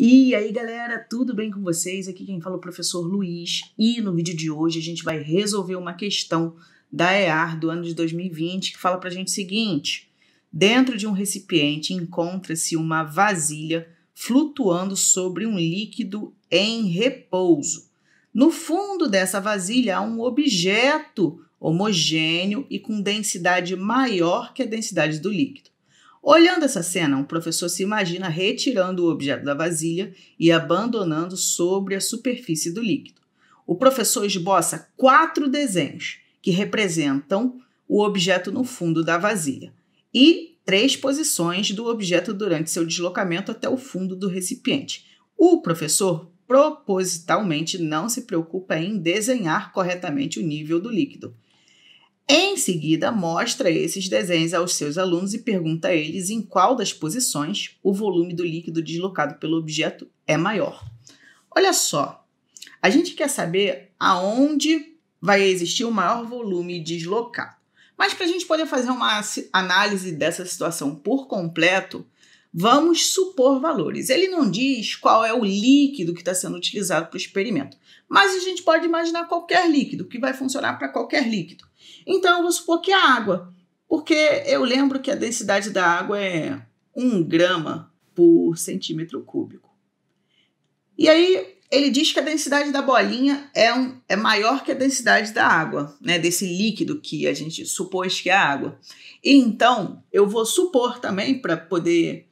E aí galera, tudo bem com vocês? Aqui quem fala é o professor Luiz e no vídeo de hoje a gente vai resolver uma questão da EAR do ano de 2020 que fala pra gente o seguinte: dentro de um recipiente encontra-se uma vasilha flutuando sobre um líquido em repouso. No fundo dessa vasilha há um objeto homogêneo e com densidade maior que a densidade do líquido. Olhando essa cena, um professor se imagina retirando o objeto da vasilha e abandonando sobre a superfície do líquido. O professor esboça quatro desenhos que representam o objeto no fundo da vasilha e três posições do objeto durante seu deslocamento até o fundo do recipiente. O professor propositalmente não se preocupa em desenhar corretamente o nível do líquido. Em seguida, mostra esses desenhos aos seus alunos e pergunta a eles em qual das posições o volume do líquido deslocado pelo objeto é maior. Olha só, a gente quer saber aonde vai existir o maior volume deslocado. Mas para a gente poder fazer uma análise dessa situação por completo, Vamos supor valores. Ele não diz qual é o líquido que está sendo utilizado para o experimento, mas a gente pode imaginar qualquer líquido, que vai funcionar para qualquer líquido. Então, eu vou supor que é água, porque eu lembro que a densidade da água é 1 grama por centímetro cúbico. E aí, ele diz que a densidade da bolinha é, um, é maior que a densidade da água, né? Desse líquido que a gente supôs que é água. E então, eu vou supor também, para poder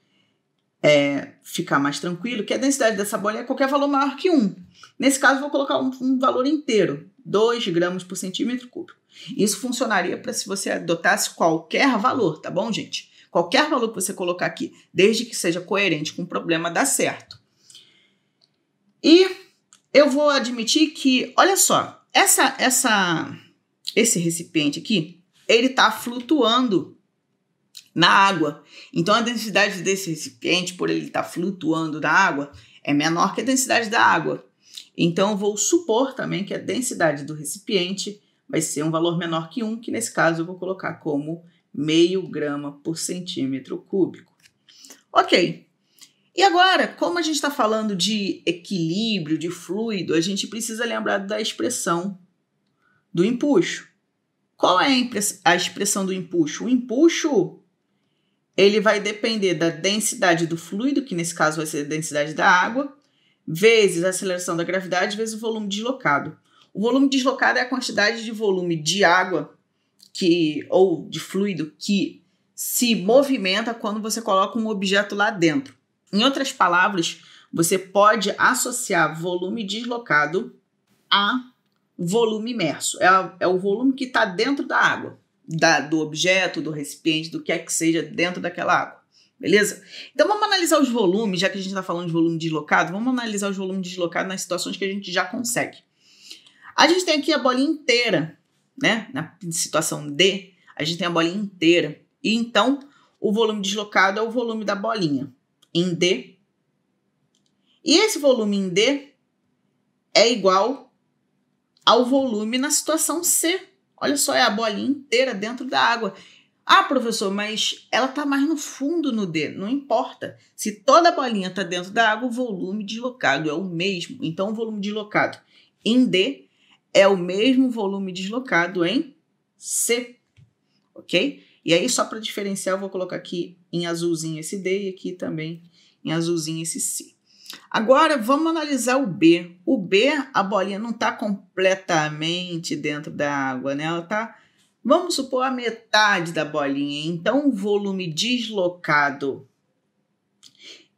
é, ficar mais tranquilo, que a densidade dessa bolha é qualquer valor maior que 1. Nesse caso, vou colocar um, um valor inteiro, 2 gramas por centímetro cúbico. Isso funcionaria para se você adotasse qualquer valor, tá bom, gente? Qualquer valor que você colocar aqui, desde que seja coerente com o problema, dá certo. E eu vou admitir que, olha só, essa, essa, esse recipiente aqui, ele está flutuando na água. Então a densidade desse recipiente, por ele estar tá flutuando na água, é menor que a densidade da água. Então vou supor também que a densidade do recipiente vai ser um valor menor que 1, que nesse caso eu vou colocar como meio grama por centímetro cúbico. Ok. E agora, como a gente está falando de equilíbrio, de fluido, a gente precisa lembrar da expressão do empuxo. Qual é a expressão do empuxo? O empuxo ele vai depender da densidade do fluido, que nesse caso vai ser a densidade da água, vezes a aceleração da gravidade, vezes o volume deslocado. O volume deslocado é a quantidade de volume de água que ou de fluido que se movimenta quando você coloca um objeto lá dentro. Em outras palavras, você pode associar volume deslocado a volume imerso. É, é o volume que está dentro da água da, do objeto, do recipiente, do que é que seja dentro daquela água. Beleza? Então vamos analisar os volumes, já que a gente está falando de volume deslocado, vamos analisar os volumes deslocados nas situações que a gente já consegue. A gente tem aqui a bolinha inteira, né? Na situação D, a gente tem a bolinha inteira. E então o volume deslocado é o volume da bolinha em D. E esse volume em D é igual ao volume na situação C Olha só, é a bolinha inteira dentro da água. Ah, professor, mas ela está mais no fundo no D. Não importa. Se toda a bolinha está dentro da água, o volume deslocado é o mesmo. Então, o volume deslocado em D é o mesmo volume deslocado em C. Ok? E aí, só para diferenciar, eu vou colocar aqui em azulzinho esse D e aqui também em azulzinho esse C. Agora vamos analisar o B. O B, a bolinha não está completamente dentro da água, né? Ela está, vamos supor, a metade da bolinha. Então, o volume deslocado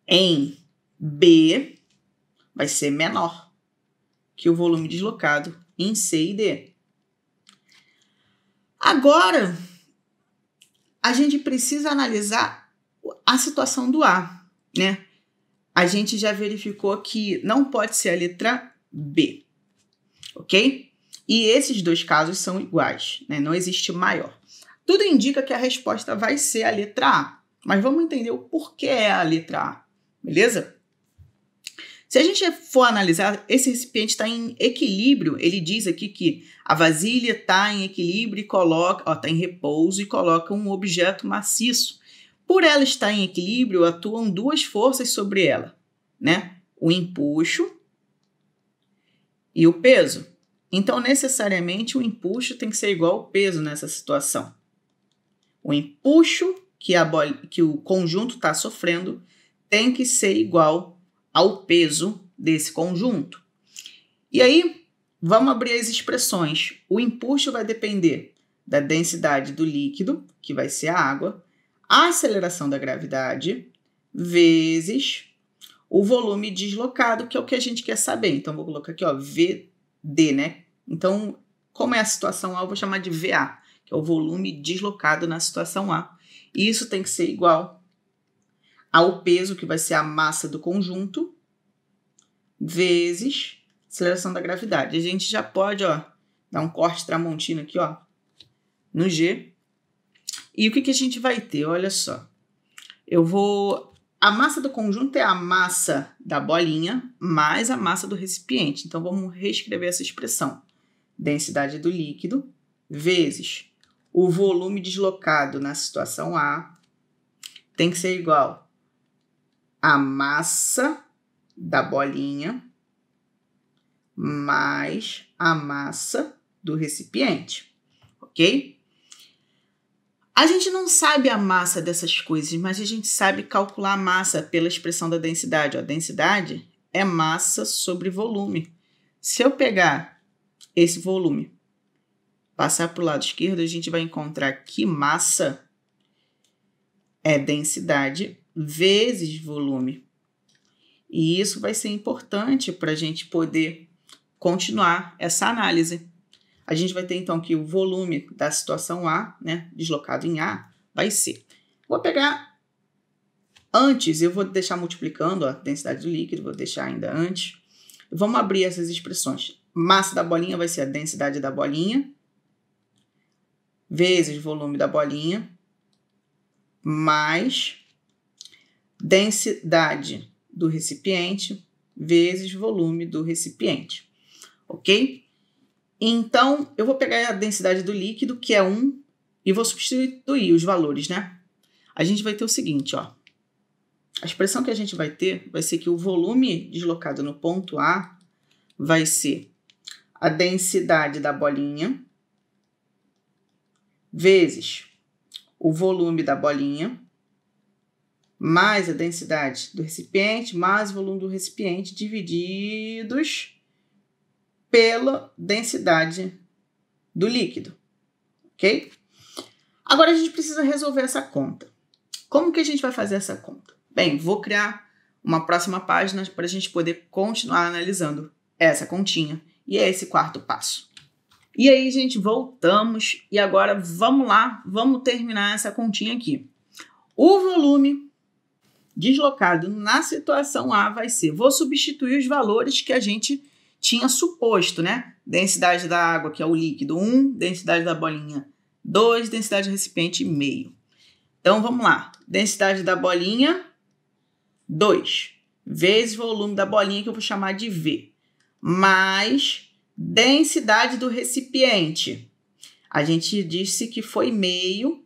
em B vai ser menor que o volume deslocado em C e D. Agora, a gente precisa analisar a situação do A, né? a gente já verificou que não pode ser a letra B, ok? E esses dois casos são iguais, né? não existe maior. Tudo indica que a resposta vai ser a letra A, mas vamos entender o porquê é a letra A, beleza? Se a gente for analisar, esse recipiente está em equilíbrio. Ele diz aqui que a vasilha está em equilíbrio e coloca, está em repouso e coloca um objeto maciço por ela estar em equilíbrio, atuam duas forças sobre ela, né? O empuxo e o peso. Então, necessariamente, o empuxo tem que ser igual ao peso nessa situação. O empuxo que, a que o conjunto está sofrendo tem que ser igual ao peso desse conjunto. E aí, vamos abrir as expressões. O empuxo vai depender da densidade do líquido, que vai ser a água, a aceleração da gravidade vezes o volume deslocado, que é o que a gente quer saber. Então, vou colocar aqui, ó, VD, né? Então, como é a situação A, eu vou chamar de VA, que é o volume deslocado na situação A. E isso tem que ser igual ao peso, que vai ser a massa do conjunto, vezes aceleração da gravidade. A gente já pode, ó, dar um corte tramontino aqui, ó, no G, e o que, que a gente vai ter? Olha só. Eu vou. A massa do conjunto é a massa da bolinha mais a massa do recipiente. Então vamos reescrever essa expressão. Densidade do líquido vezes o volume deslocado na situação A tem que ser igual a massa da bolinha mais a massa do recipiente, ok? A gente não sabe a massa dessas coisas, mas a gente sabe calcular a massa pela expressão da densidade. A densidade é massa sobre volume. Se eu pegar esse volume, passar para o lado esquerdo, a gente vai encontrar que massa é densidade vezes volume. E isso vai ser importante para a gente poder continuar essa análise. A gente vai ter então que o volume da situação A, né, deslocado em A, vai ser. Vou pegar antes, eu vou deixar multiplicando ó, a densidade do líquido, vou deixar ainda antes. Vamos abrir essas expressões. Massa da bolinha vai ser a densidade da bolinha vezes volume da bolinha mais densidade do recipiente vezes volume do recipiente, ok? Então, eu vou pegar a densidade do líquido, que é 1, e vou substituir os valores, né? A gente vai ter o seguinte, ó. A expressão que a gente vai ter vai ser que o volume deslocado no ponto A vai ser a densidade da bolinha vezes o volume da bolinha mais a densidade do recipiente mais o volume do recipiente divididos pela densidade do líquido, ok? Agora a gente precisa resolver essa conta. Como que a gente vai fazer essa conta? Bem, vou criar uma próxima página para a gente poder continuar analisando essa continha e é esse quarto passo. E aí, gente, voltamos e agora vamos lá, vamos terminar essa continha aqui. O volume deslocado na situação A vai ser, vou substituir os valores que a gente tinha suposto, né? Densidade da água, que é o líquido, 1, densidade da bolinha, 2, densidade do recipiente, meio. Então vamos lá. Densidade da bolinha, 2, vezes volume da bolinha, que eu vou chamar de V, mais densidade do recipiente. A gente disse que foi meio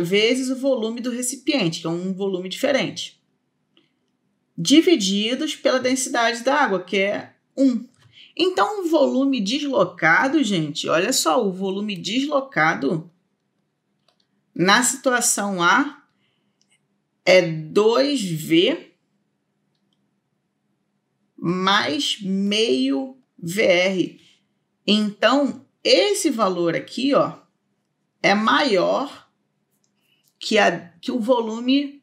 vezes o volume do recipiente, que é um volume diferente divididos pela densidade da água, que é 1. Então, o volume deslocado, gente, olha só, o volume deslocado na situação A é 2V mais meio VR. Então, esse valor aqui, ó, é maior que, a, que o volume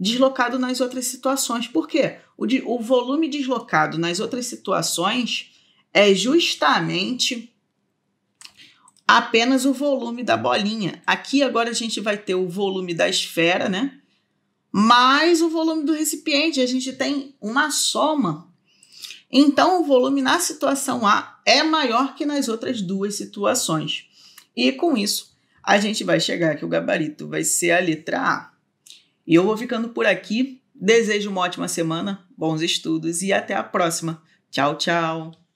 deslocado nas outras situações. Por quê? O, de, o volume deslocado nas outras situações é justamente apenas o volume da bolinha. Aqui agora a gente vai ter o volume da esfera, né? Mais o volume do recipiente. A gente tem uma soma. Então, o volume na situação A é maior que nas outras duas situações. E com isso, a gente vai chegar que o gabarito vai ser a letra A. E eu vou ficando por aqui. Desejo uma ótima semana, bons estudos e até a próxima. Tchau, tchau!